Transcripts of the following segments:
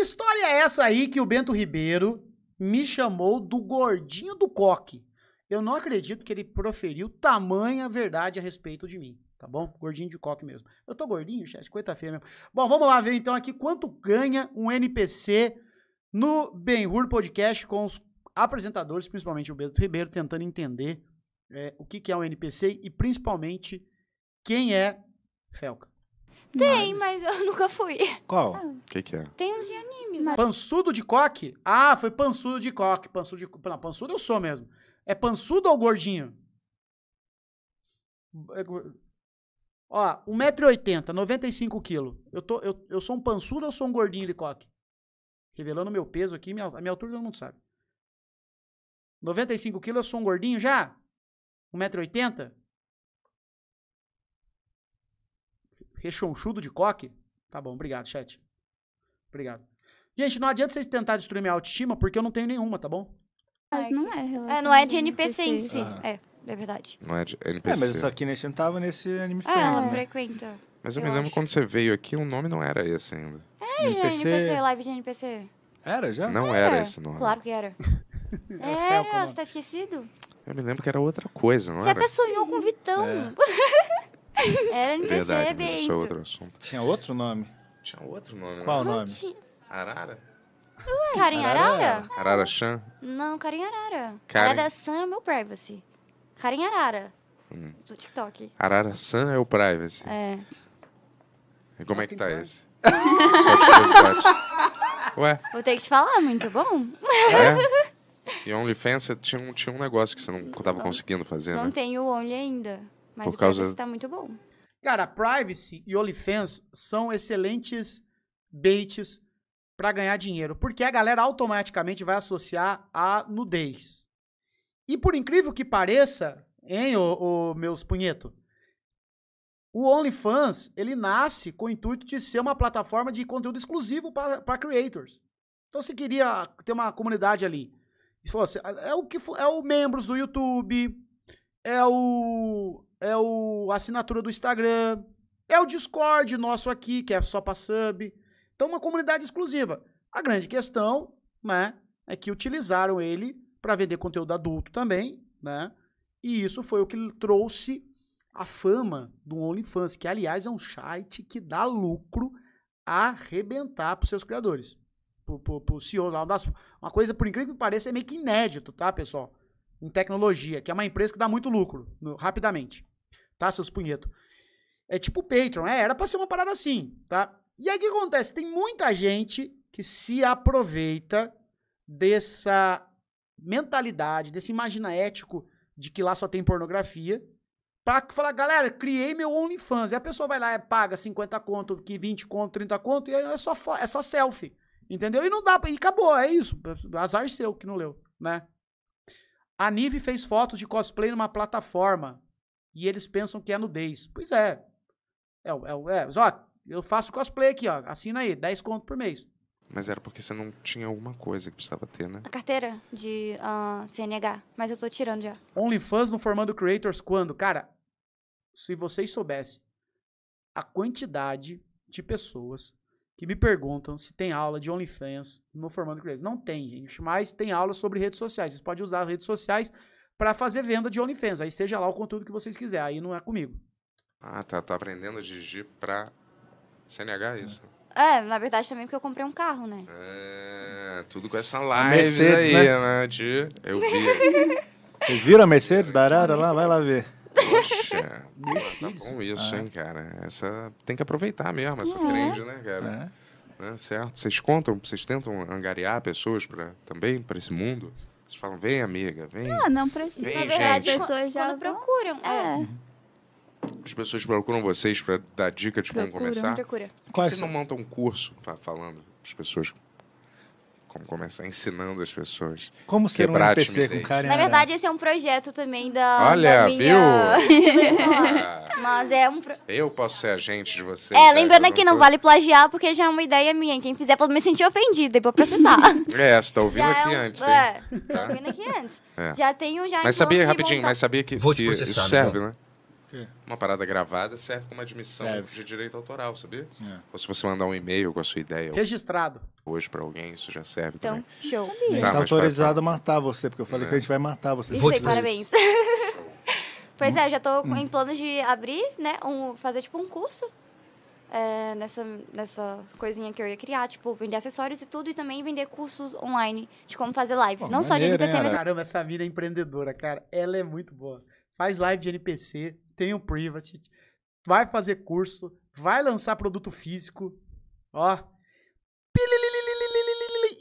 história é essa aí que o Bento Ribeiro me chamou do gordinho do coque? Eu não acredito que ele proferiu tamanha verdade a respeito de mim, tá bom? Gordinho de coque mesmo. Eu tô gordinho, chat, coita feia mesmo. Bom, vamos lá ver então aqui quanto ganha um NPC no Benhur Podcast com os apresentadores, principalmente o Bento Ribeiro, tentando entender é, o que, que é um NPC e principalmente quem é Felca. Tem, mas eu nunca fui. Qual? O ah. que, que é? Tem uns de animes. Mas... Pansudo de coque? Ah, foi pansudo de coque. Pansudo de... Não, pansudo eu sou mesmo. É pansudo ou gordinho? É ó, 1,80m, 95kg. Eu, tô, eu, eu sou um pansudo ou sou um gordinho de coque? Revelando meu peso aqui, minha, a minha altura todo mundo sabe. 95kg, eu sou um gordinho já? 1,80m? Rechonchudo de coque? Tá bom, obrigado, chat. Obrigado. Gente, não adianta vocês tentar destruir minha autoestima, porque eu não tenho nenhuma, tá bom? Mas não é É, não é de NPC, em si. Ah. É, é verdade. Não é de NPC. É, mas essa Kinesh não tava nesse anime É, ah, ela né? frequenta. Mas eu, eu me lembro acho. quando você veio aqui, o nome não era esse ainda. Era NPC... NPC, live de NPC. Era já? Não era, era esse nome. Claro que era. É era, era você tá esquecido? Eu me lembro que era outra coisa, não você era? Você até sonhou com o Vitão. É. Era NPC, Verdade, mas isso é então. outro assunto. Tinha outro nome? Tinha outro nome, né? Qual o nome? Tinha... Arara? Ué, Karen Arara? Arara? Chan? Não, Karen Arara. Karen... Arara Chan é meu privacy. Karen Arara. Hum. Do TikTok. Arara Chan é o privacy. É. E como é que tá esse? Tá? só de Ué? Vou ter que te falar, muito bom. É? E OnlyFans tinha um, tinha um negócio que você não estava conseguindo fazer, não né? Não tenho Only ainda. Mas Por o causa... Privacy tá muito bom. Cara, Privacy e OnlyFans são excelentes baits para ganhar dinheiro, porque a galera automaticamente vai associar a nudez. E por incrível que pareça, hein, o ô meus punheto, o OnlyFans, ele nasce com o intuito de ser uma plataforma de conteúdo exclusivo para creators. Então, se queria ter uma comunidade ali, se fosse, é, é o que é o membros do YouTube, é o é o assinatura do Instagram, é o Discord nosso aqui, que é só para sub. Então, uma comunidade exclusiva. A grande questão, né, é que utilizaram ele para vender conteúdo adulto também, né? E isso foi o que trouxe a fama do OnlyFans, que aliás é um site que dá lucro a arrebentar para seus criadores, para o CEO. Uma coisa, por incrível que pareça, é meio que inédito, tá, pessoal? Em tecnologia, que é uma empresa que dá muito lucro no, rapidamente tá, seus punhetos? É tipo Patreon, é, era pra ser uma parada assim, tá? E aí o que acontece? Tem muita gente que se aproveita dessa mentalidade, desse imagina ético de que lá só tem pornografia, pra falar, galera, criei meu OnlyFans. E a pessoa vai lá, paga 50 conto, 20 conto, 30 conto, e é só, é só selfie. Entendeu? E não dá pra. E acabou, é isso. Azar seu que não leu, né? A Nive fez fotos de cosplay numa plataforma e eles pensam que é nudez. Pois é. É, é, é. ó, eu faço cosplay aqui, ó. Assina aí, 10 conto por mês. Mas era porque você não tinha alguma coisa que precisava ter, né? A carteira de uh, ah, CNH, mas eu tô tirando já. OnlyFans no Formando Creators quando? Cara, se vocês soubessem a quantidade de pessoas que me perguntam se tem aula de OnlyFans no Formando Creators. Não tem, gente, mas tem aula sobre redes sociais. Vocês podem usar as redes sociais para fazer venda de OnlyFans. Aí seja lá o conteúdo que vocês quiserem, aí não é comigo. Ah, tá. Tô aprendendo a dirigir pra CNH, é. isso? É, na verdade também porque eu comprei um carro, né? É, tudo com essa live Mercedes, aí, né? né? De... Eu vi. Vocês viram a Mercedes da Arara lá? Vai lá ver. Poxa, ah, tá bom isso, ah. hein, é. cara? Essa, tem que aproveitar mesmo essa uhum. trend, né, cara? É. É, certo. Vocês contam, vocês tentam angariar pessoas pra, também para esse mundo? Vocês falam, vem, amiga, vem. Não, ah, não precisa. Vem, Na verdade, gente. as pessoas já Quando procuram. É. é. Uhum. As pessoas procuram vocês para dar dica de como começar. Procura. Por que Quais são? não monta um curso falando as pessoas como começar ensinando as pessoas. Como ser Quebrar um NPC com carinho. Na verdade, esse é um projeto também da. Olha, da minha... viu? Mas é um. Pro... Eu posso ser agente de vocês. É, né? lembrando aqui, não, vale plagiar, porque já é uma ideia minha. Quem fizer pode me sentir ofendido e vou processar. É, você tá ouvindo já é aqui é um... antes. É, tá ouvindo aqui antes. É. Já tenho já. Mas sabia, rapidinho, mas sabia que, que isso serve, né? quê? Uma parada gravada serve como admissão serve. de direito autoral, sabia? É. Ou se você mandar um e-mail com a sua ideia. Registrado. Hoje para alguém, isso já serve então, também. Show. Tá, tá, tá autorizado a matar você, porque eu falei é. que a é. gente vai matar você. Isso aí, parabéns. pois é, eu já estou hum. em planos de abrir, né? Um, fazer tipo um curso é, nessa, nessa coisinha que eu ia criar, tipo, vender acessórios e tudo, e também vender cursos online de como fazer live. Pô, Não maneiro, só de NPC, né, mas... Caramba, essa mina é empreendedora, cara. Ela é muito boa. Faz live de NPC, tem o Privacy, vai fazer curso, vai lançar produto físico, ó.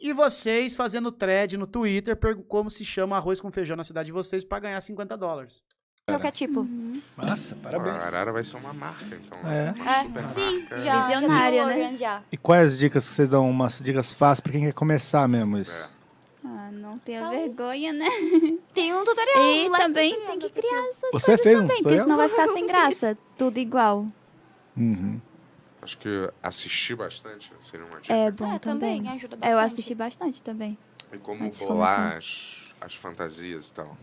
E vocês fazendo thread no Twitter como se chama arroz com feijão na cidade de vocês para ganhar 50 dólares. Qualquer é, tipo. Uhum. Massa, parabéns. A Arara vai ser uma marca, então. É. é sim, marca. já. Visionária, né? E quais as dicas que vocês dão? Umas dicas fáceis para quem quer começar mesmo isso? É. Ah, não tenha Calma. vergonha, né? Tem um tutorial. E também tutorial, tem que criar essas Você coisas fez um também, tutorial? porque senão vai ficar sem graça. Tudo igual. Uhum. Acho que assistir bastante seria uma dica. É bom é, também. também. Ajuda bastante. Eu assisti bastante também. E como Antes bolar as, as fantasias e tal.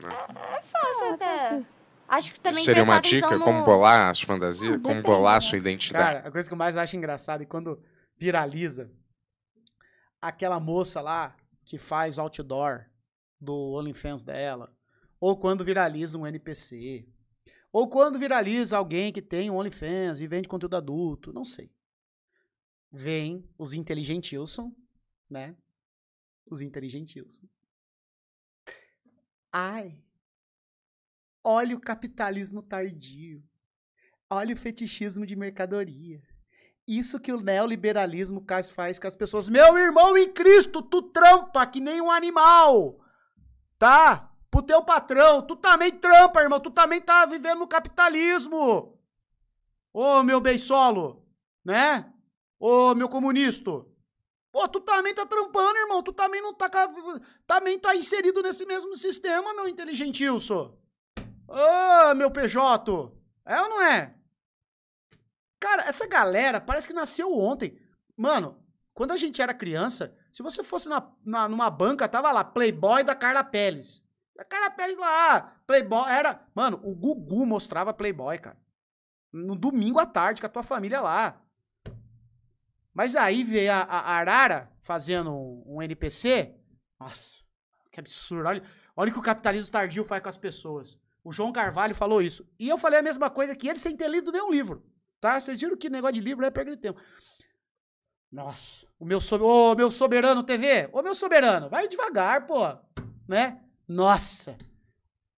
Né? É, é fácil ah, é até. Fácil. Acho que também seria uma dica, no... como bolar as fantasias, como bolar a né? sua identidade. Cara, a coisa que eu mais acho engraçada é quando viraliza aquela moça lá que faz outdoor do OnlyFans dela, ou quando viraliza um NPC, ou quando viraliza alguém que tem um OnlyFans e vende conteúdo adulto, não sei. Vem os inteligentilson, né? Os inteligentilson. Ai, olha o capitalismo tardio. Olha o fetichismo de mercadoria. Isso que o neoliberalismo faz com as pessoas. Meu irmão em Cristo, tu trampa que nem um animal, tá? Pro teu patrão. Tu também trampa, irmão. Tu também tá vivendo no capitalismo. Ô, meu beisolo, né? Ô, meu comunista. Pô, tu também tá trampando, irmão. Tu também não tá. Também tá inserido nesse mesmo sistema, meu inteligentilson. Ô, meu PJ. É ou não é? Cara, essa galera parece que nasceu ontem. Mano, quando a gente era criança, se você fosse na, na, numa banca, tava lá, Playboy da Carla Pérez. A Carla Pérez lá, Playboy era. Mano, o Gugu mostrava Playboy, cara. No domingo à tarde, com a tua família lá. Mas aí veio a, a Arara fazendo um, um, NPC. Nossa, que absurdo. Olha, olha o que o capitalismo tardio faz com as pessoas. O João Carvalho falou isso. E eu falei a mesma coisa que ele sem ter lido nenhum livro. Tá? Vocês viram que negócio de livro é né? perda de tempo. Nossa, o meu, so... Ô, meu soberano TV, ô meu soberano, vai devagar, pô, né? Nossa,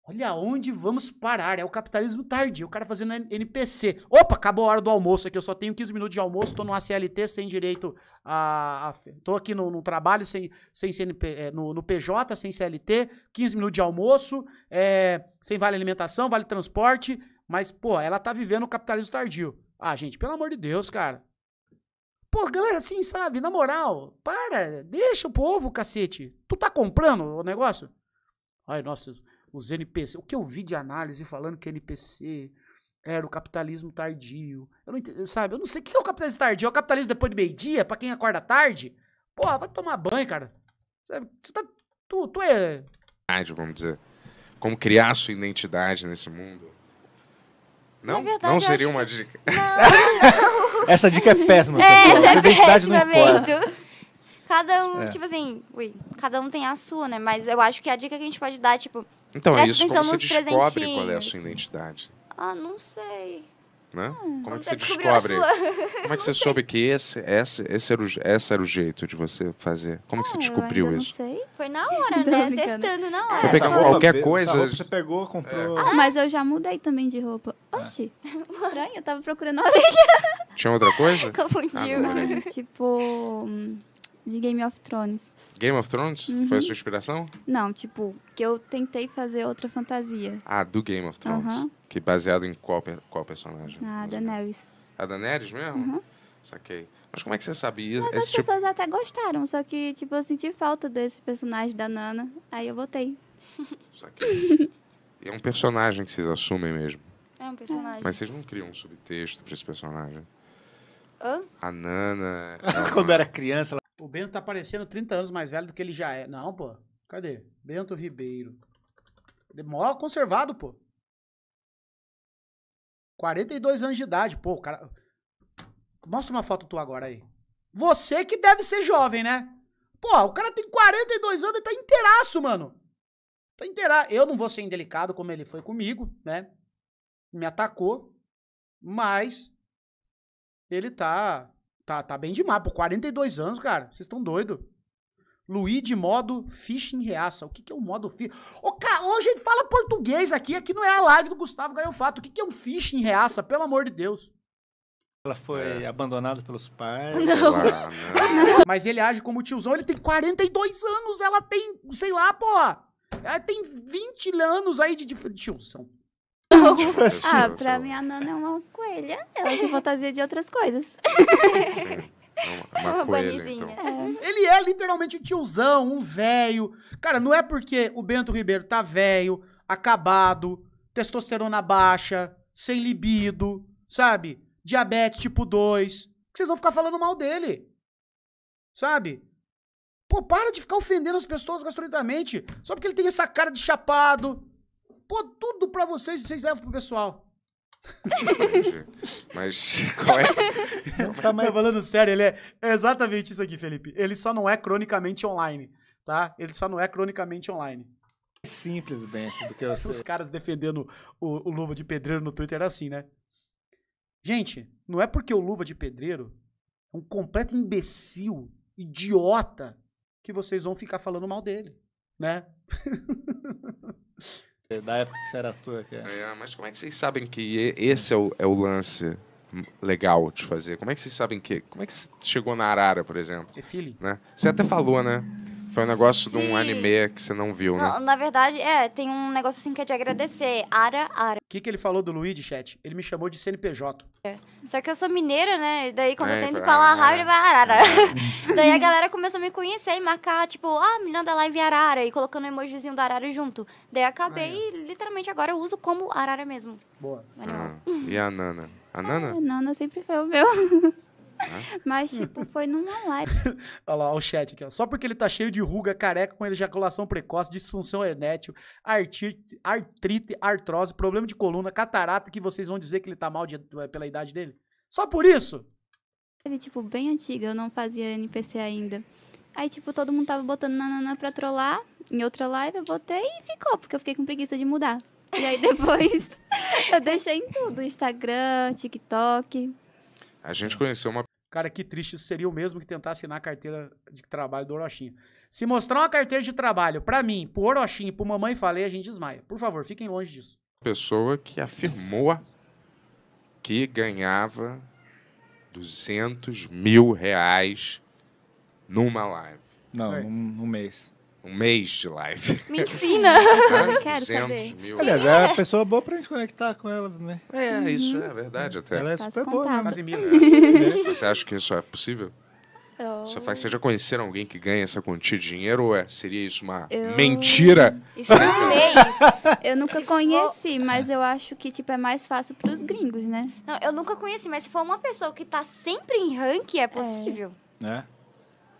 olha onde vamos parar, é o capitalismo tardio, o cara fazendo NPC. Opa, acabou a hora do almoço aqui, eu só tenho 15 minutos de almoço, tô no ACLT sem direito a... a tô aqui no, no, trabalho sem, sem CNP, é, no, no, PJ, sem CLT, 15 minutos de almoço, é, sem vale alimentação, vale transporte, mas, pô, ela tá vivendo o capitalismo tardio. Ah, gente, pelo amor de Deus, cara. Pô, galera, assim, sabe? Na moral, para, deixa o povo, cacete. Tu tá comprando o negócio? Ai, nossa, os NPC. O que eu vi de análise falando que NPC era o capitalismo tardio. Eu não entendo. sabe? Eu não sei o que é o capitalismo tardio. É o capitalismo depois de meio-dia, pra quem acorda tarde? Porra, vai tomar banho, cara. Sabe? Tu, tá, tu, tu é. Vamos dizer. Como criar sua identidade nesse mundo. Não? Verdade, não seria uma dica. Não, não. Essa dica é péssima. É, essa é péssima mesmo. Cada um, é. tipo assim, ui, cada um tem a sua, né? Mas eu acho que é a dica que a gente pode dar é, tipo... Então, é isso, como você descobre qual é a sua identidade? Ah, não sei né? Hum, como é que você descobre? Como é que você sei. soube que esse, esse, esse, era o, esse era o jeito de você fazer? Como não, é que você ah, descobriu isso? Não sei. Foi na hora, né? Testando na hora. Foi pegar roupa, qualquer coisa. Você pegou, comprou. É. Ah, mas eu já mudei também de roupa. Oxi, ah. é. estranho, eu tava procurando a orelha. Tinha outra coisa? Confundiu. Ah, tipo, hum, de Game of Thrones. Game of Thrones? Uhum. Foi a sua uhum. inspiração? Não, tipo, que eu tentei fazer outra fantasia. Ah, do Game of Thrones. Uhum. Que baseado em qual, qual personagem? A ah, Daenerys. A Daenerys mesmo? Uhum. Saquei. Mas como é que você sabia? Mas as tipo pessoas até gostaram, só que, tipo, eu senti falta desse personagem da Nana. Aí eu botei. Saquei. é um personagem que vocês assumem mesmo. É um personagem. Mas vocês não criam um subtexto para esse personagem. Hã? A Nana. Ela... Quando era criança. Ela... O Bento tá parecendo 30 anos mais velho do que ele já é. Não, pô. Cadê? Bento Ribeiro. Ele é mó conservado, pô. 42 anos de idade, pô, cara. Mostra uma foto tua agora aí. Você que deve ser jovem, né? Pô, o cara tem 42 anos e tá inteiraço, mano. Tá inteiraço. Eu não vou ser indelicado como ele foi comigo, né? Me atacou, mas ele tá tá, tá bem demais, por 42 anos, cara. Vocês estão doido de modo fishing reaça. O que, que é o um modo fishing? Ô, cara, hoje ele fala português aqui. Aqui não é a live do Gustavo Ganhou Fato. O que, que é um fishing reaça? Pelo amor de Deus. Ela foi é. abandonada pelos pais. Não. Né? Mas ele age como tiozão. Ele tem 42 anos. Ela tem, sei lá, pô. Ela tem 20 anos aí de, de tiozão. Não. Ah, pra mim a Nana é uma coelha. Ela tem fantasia de outras coisas. Sim. É uma, é uma coelha, então. É. Ele é literalmente um tiozão, um velho. Cara, não é porque o Bento Ribeiro tá velho, acabado, testosterona baixa, sem libido, sabe? Diabetes tipo 2, que vocês vão ficar falando mal dele. Sabe? Pô, para de ficar ofendendo as pessoas gratuitamente só porque ele tem essa cara de chapado. Pô, tudo pra vocês, vocês levam pro pessoal. Mas qual é? tá, mas... falando sério, ele é... é exatamente isso aqui, Felipe. Ele só não é cronicamente online, tá? Ele só não é cronicamente online simples, Ben, do que eu sei. Os caras defendendo o, o, Luva de Pedreiro no Twitter era assim, né? Gente, não é porque o Luva de Pedreiro é um completo imbecil, idiota, que vocês vão ficar falando mal dele, né? É, da época que você era tua, cara. É. é, mas como é que vocês sabem que esse é o, é o lance legal de fazer? Como é que vocês sabem que. Como é que chegou na Arara, por exemplo? É filho. Né? Você até falou, né? Foi um negócio Sim. de um anime que você não viu, né? na verdade, é, tem um negócio assim que é de agradecer. Ara, ara. O que, que ele falou do Luigi, chat? Ele me chamou de CNPJ. É. Só que eu sou mineira, né? E daí quando é, eu tento é, falar é. raiva, vai arara. É. daí a galera começou a me conhecer e marcar, tipo, ah, menina da live arara. E colocando o um emojizinho da arara junto. Daí acabei e literalmente agora eu uso como arara mesmo. Boa. Ah, e a Nana? A Nana? Ah, a Nana sempre foi o meu. Né? Mas, tipo, foi numa live. Olha lá, o chat aqui, ó. Só porque ele tá cheio de ruga, careca, com ejaculação precoce, disfunção hernétil, artrite, artrite, artrose, problema de coluna, catarata, que vocês vão dizer que ele tá mal de, eh, pela idade dele? Só por isso? Teve, tipo, bem antiga, eu não fazia NPC ainda. Aí, tipo, todo mundo tava botando nananã pra trollar. Em outra live eu botei e ficou, porque eu fiquei com preguiça de mudar. E aí depois eu deixei em tudo: Instagram, TikTok. A gente conheceu uma. Cara, que triste. Isso seria o mesmo que tentar assinar a carteira de trabalho do Oroxinha. Se mostrar uma carteira de trabalho para mim, pro Oroxinha, e pro Mamãe Falei, a gente desmaia. Por favor, fiquem longe disso. Pessoa que afirmou que ganhava 200 mil reais numa live. Não, é. num, num mês um mês de live. Me ensina! quero saber. Mil. Aliás, é a pessoa boa pra gente conectar com elas, né? É, uhum. isso é verdade até. Ela é super boa. Né? Né? Você acha que isso é possível? Eu... Só faz, oh. você já conheceram alguém que ganha essa quantia de dinheiro ou é, seria isso uma eu... mentira? Isso é mês. Eu nunca se conheci, for... mas eu acho que tipo, é mais fácil para os gringos, né? Não, eu nunca conheci, mas se for uma pessoa que tá sempre em ranking, é possível. É. é?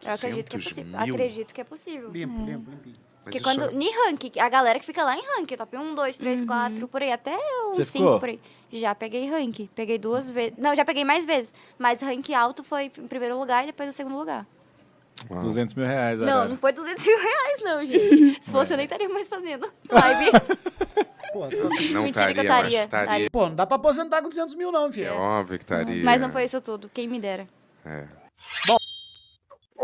Eu acredito que é possível. Acredito que é possível. Limpo, é. limpo, limpo. Porque quando. É... Em ranking, a galera que fica lá em ranking, top 1, 2, 3, 4, por aí, até o 5 por aí. Já peguei ranking. Peguei duas vezes. Não, já peguei mais vezes. Mas ranking alto foi em primeiro lugar e depois no segundo lugar. Uau. 200 mil reais, Não, não foi 200 mil reais, não, gente. Se fosse, é. eu nem é. estaria mais fazendo live. Pô, não estaria, eu acho estaria. Pô, não dá pra aposentar com 200 mil, não, filho. É óbvio que estaria. Mas não foi isso tudo, quem me dera. É. Bom.